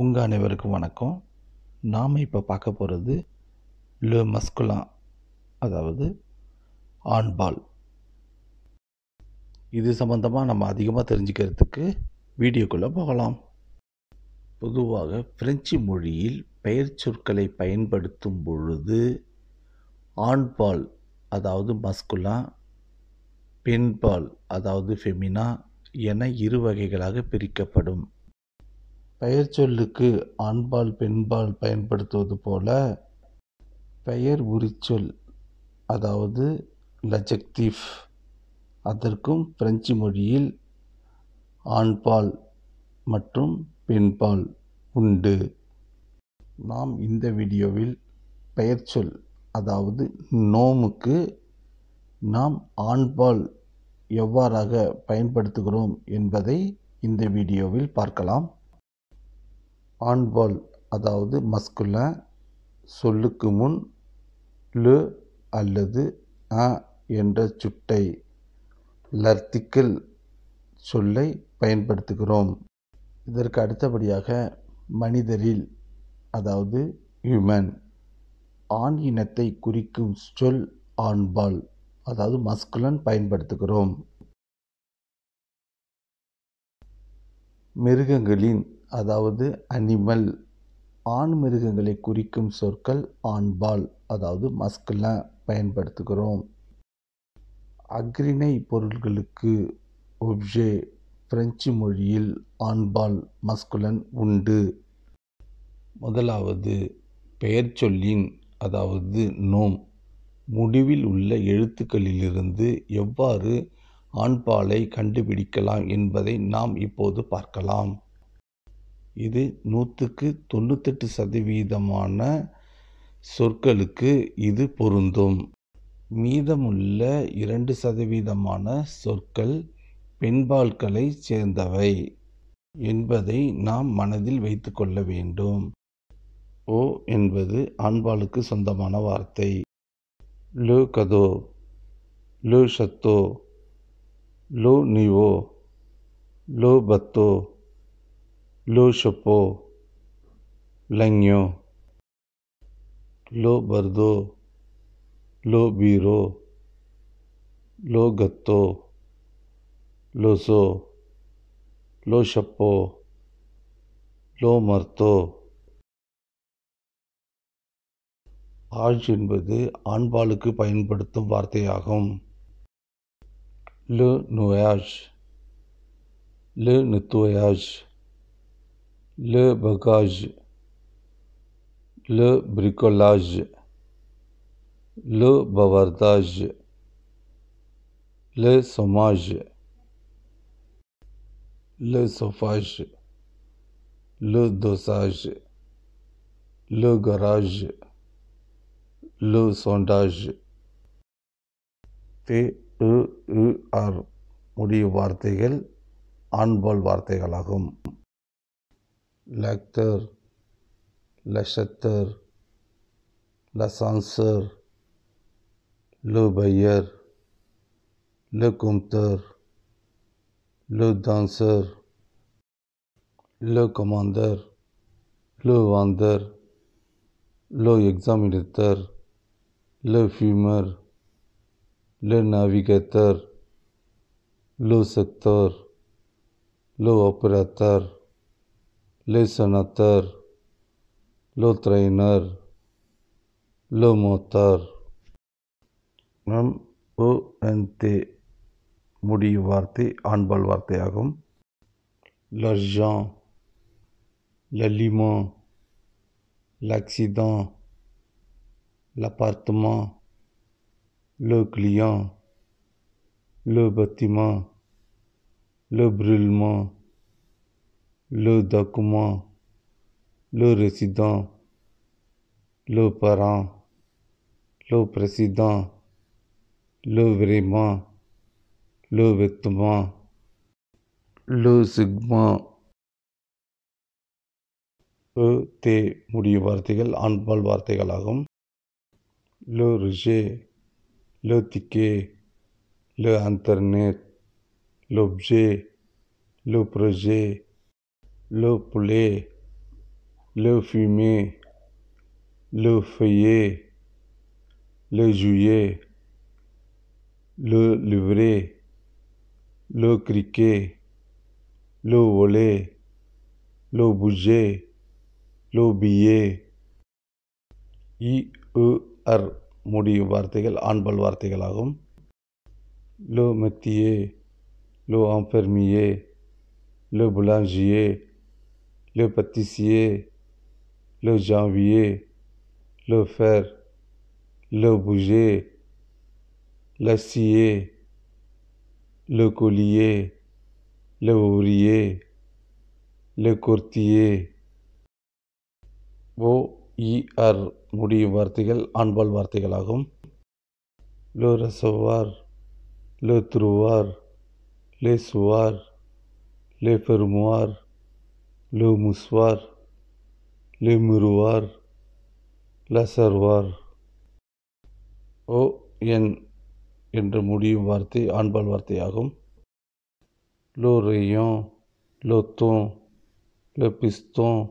உங்கள் அனைவருக்கும் வணக்கம் நாம் இப்போ பார்க்க போகிறது லு மஸ்குலா அதாவது ஆண்பால் இது சம்மந்தமாக நம்ம அதிகமாக தெரிஞ்சுக்கிறதுக்கு வீடியோக்குள்ளே போகலாம் பொதுவாக பிரெஞ்சு மொழியில் பெயர் சொற்களை பயன்படுத்தும் பொழுது ஆண்பால் அதாவது மஸ்குலா பெண்பால் அதாவது ஃபெமினா என இரு வகைகளாக பிரிக்கப்படும் பெயர்ச்சொல்லுக்கு ஆண்பால் பெண்பால் பயன்படுத்துவது போல பெயர் உரிச்சொல் அதாவது லஜக்தீஃப் அதற்கும் பிரெஞ்சு மொழியில் ஆண்பால் மற்றும் பெண்பால் உண்டு நாம் இந்த வீடியோவில் பெயர்ச்சொல் அதாவது நோமுக்கு நாம் ஆண்பால் எவ்வாறாக பயன்படுத்துகிறோம் என்பதை இந்த வீடியோவில் பார்க்கலாம் ஆண்பால் அதாவது மஸ்குல சொல்லுக்கு முன் லு அல்லது அ என்ற சுட்டை லர்த்திக்கல் சொல்லை பயன்படுத்துகிறோம் இதற்கு அடுத்தபடியாக மனிதரில் அதாவது ஹியூமன் ஆண் இனத்தை குறிக்கும் சொல் ஆண்பால் அதாவது மஸ்குலன் பயன்படுத்துகிறோம் மிருகங்களின் அதாவது அனிமல் ஆண் மிருகங்களை குறிக்கும் சொற்கள் ஆண்பால் அதாவது மஸ்கெல்லாம் பயன்படுத்துகிறோம் அக்ரிணை பொருள்களுக்கு ஒப்ஜே பிரெஞ்சு மொழியில் ஆண்பால் மஸ்குலன் உண்டு முதலாவது பெயர் சொல்லின் அதாவது நோம் முடிவில் உள்ள எழுத்துக்களிலிருந்து எவ்வாறு ஆண்பாலை கண்டுபிடிக்கலாம் என்பதை நாம் இப்போது பார்க்கலாம் இது நூற்றுக்கு தொண்ணூத்தெட்டு சதவீதமான சொற்களுக்கு இது பொருந்தும் மீதமுள்ள இரண்டு சதவீதமான சொற்கள் பெண்பால்களை சேர்ந்தவை என்பதை நாம் மனதில் வைத்து கொள்ள வேண்டும் ஓ என்பது ஆண்பாலுக்கு சொந்தமான வார்த்தை லு கதோ லு ஷத்தோ லோ நிவோ லோ பத்தோ Lo po, Lagno, Lo Bardo, Lo Biro, Lo Gatto, Lo Zo, Lo Shapo, Lo Marto. ஆஜ் என்பது ஆண்பாளுக்கு பயன்படுத்தும் வார்த்தையாகும் லு நுயாஜ் லு நித்துவயாஜ் le bagage, le bricolage, le bavardage, le sommage, le sophage, le dosage, le garage, le sondage. t e உ r முடிவு வார்த்தைகள் ஆண்பால் வார்த்தைகளாகும் l'acteur, l'acheteur, l'ascenseur, le bailleur, le compteur, le danseur, le commandeur, le vendeur, le examinateur, le fumeur, le navigateur, le secteur, le opérateur, le sénateur, le traîneur, le moteur. l'argent, l'aliment, l'accident, l'appartement, le client, le bâtiment, le brûlement le document, le résident, le parent, le président, le vraiment, le vêtement, le segment. et Le rejet, le ticket, le internet, l'objet, le projet le poulet, le fumé, le feuillet, le juillet, le livret, le criquet, le volé, le bouger, le billet. I, e R, modi, Anbal Le métier, le enfermier, le boulanger, le pâtissier, le janvier, le fer, le bouger, l'acier, le collier, le ouvrier, le courtier. Vous y aurez un vertical, un vertical. Le recevoir, le trouvoir, les souvoir, le fermoir. Le moussoir, le muroir, la servoir. Oh, y'en, y'en de mouli, un un Le rayon, le thon, le piston,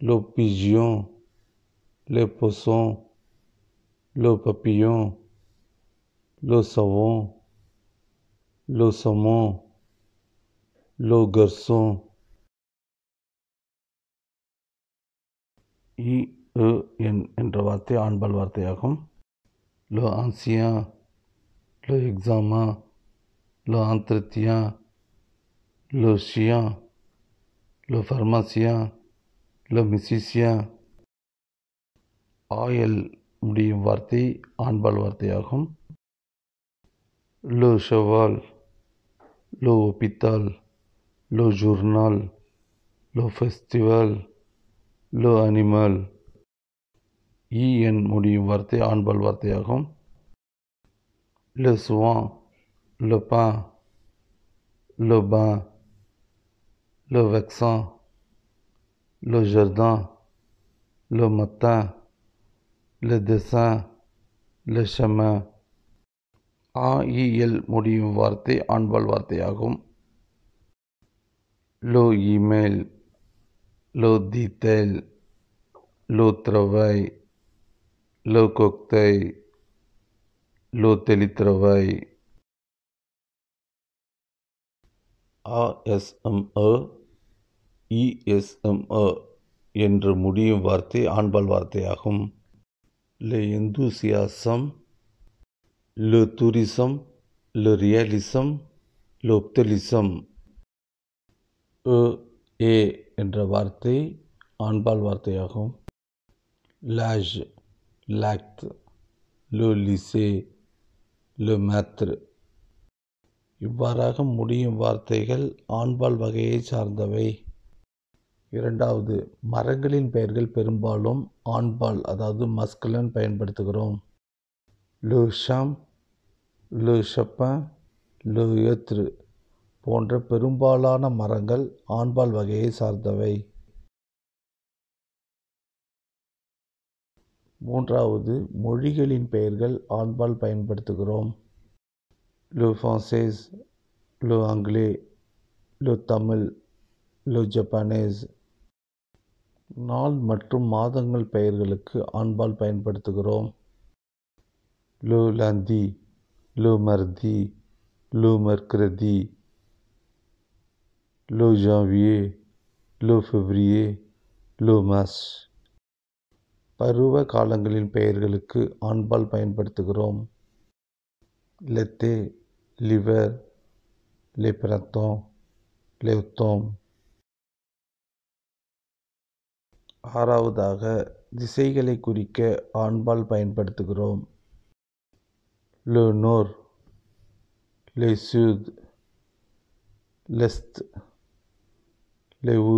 le pigeon, le poisson, le papillon, le savon, le saumon, le garçon, y en entre otras, anbal var te acum, lo anciano, lo exama, lo entrenía, lo cian, lo farmacía, lo músico, hay el de var te lo shovel, lo hospital, lo journal lo festival. லோ அனிமல் இஎன் முடியும் வார்த்தை ஆண்பால் வார்த்தையாகும் லு லொபா லொபா பா வெக்ஸா பா லு வெக்ஸான் லு ஜர்தான் லு மத்தா லு திசா லு ஷம ஆஇஎல் முடியும் வார்த்தை ஆண்பால் வார்த்தையாகும் லோ இமெயில் לא דיטל, לא טרווי, לא קוקטי, לא טליטרווי. ASMO, ESMO என்று முடியும் வார்த்தை ஆண்பால் வார்த்தையாகும் லெ எந்தூசியாசம் லு டூரிசம் லு ரியலிசம் லு ஏ என்ற வார்த்தை ஆண்பால் வார்த்தையாகும் லாஜ் லாக்த் லு லிசே லு மேத்ரு இவ்வாறாக முடியும் வார்த்தைகள் ஆண்பால் வகையை சார்ந்தவை இரண்டாவது மரங்களின் பெயர்கள் பெரும்பாலும் ஆண்பால் அதாவது மஸ்கலன் பயன்படுத்துகிறோம் லு ஷம் லு லு யத்ரு போன்ற பெரும்பாலான மரங்கள் ஆண்பால் வகையை சார்ந்தவை மூன்றாவது மொழிகளின் பெயர்கள் ஆண்பால் பயன்படுத்துகிறோம் லு ஃப்ரான்சேஸ் லு ஆங்கிலே லு தமிழ் லு ஜப்பானேஸ் நாள் மற்றும் மாதங்கள் பெயர்களுக்கு ஆண்பால் பயன்படுத்துகிறோம் லு லந்தி லு மர்தி லு மர்கிரதி le janvier, le février, le mars பருவ காலங்களின் பெயர்களுக்கு ஆண்பால் பயன்படுத்துகிறோம் லெத்தே லிவர் le லெத்தோம் ஆறாவதாக திசைகளை குறிக்க ஆண்பால் பயன்படுத்துகிறோம் லோனோர் லெசூத் லெஸ்த் விளைவு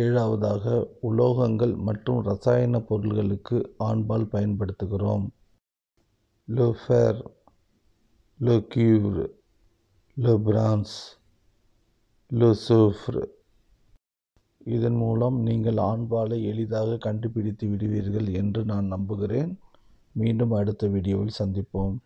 ஏழாவதாக உலோகங்கள் மற்றும் ரசாயன பொருள்களுக்கு ஆண்பால் பயன்படுத்துகிறோம் லொஃபேர் லொக்யூர் லொபிரான்ஸ் லொசோஃப்ர் இதன் மூலம் நீங்கள் ஆண்பாலை எளிதாக கண்டுபிடித்து விடுவீர்கள் என்று நான் நம்புகிறேன் மீண்டும் அடுத்த வீடியோவில் சந்திப்போம்